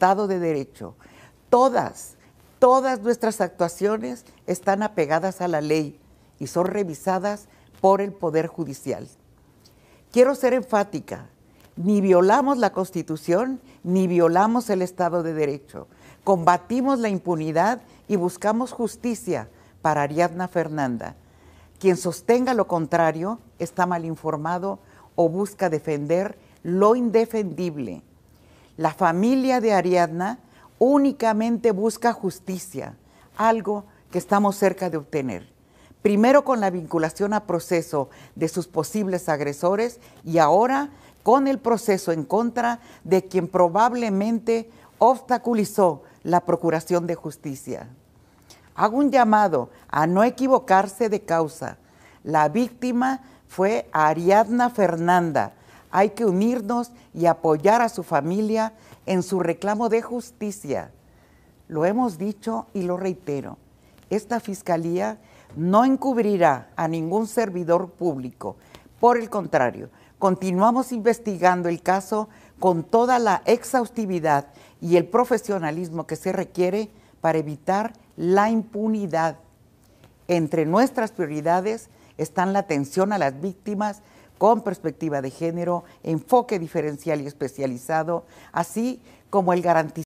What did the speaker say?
Estado de Derecho. Todas, todas nuestras actuaciones están apegadas a la ley y son revisadas por el Poder Judicial. Quiero ser enfática, ni violamos la Constitución ni violamos el Estado de Derecho. Combatimos la impunidad y buscamos justicia para Ariadna Fernanda. Quien sostenga lo contrario está mal informado o busca defender lo indefendible. La familia de Ariadna únicamente busca justicia, algo que estamos cerca de obtener. Primero con la vinculación a proceso de sus posibles agresores y ahora con el proceso en contra de quien probablemente obstaculizó la procuración de justicia. Hago un llamado a no equivocarse de causa. La víctima fue Ariadna Fernanda, hay que unirnos y apoyar a su familia en su reclamo de justicia. Lo hemos dicho y lo reitero. Esta Fiscalía no encubrirá a ningún servidor público. Por el contrario, continuamos investigando el caso con toda la exhaustividad y el profesionalismo que se requiere para evitar la impunidad. Entre nuestras prioridades están la atención a las víctimas con perspectiva de género, enfoque diferencial y especializado, así como el garantizar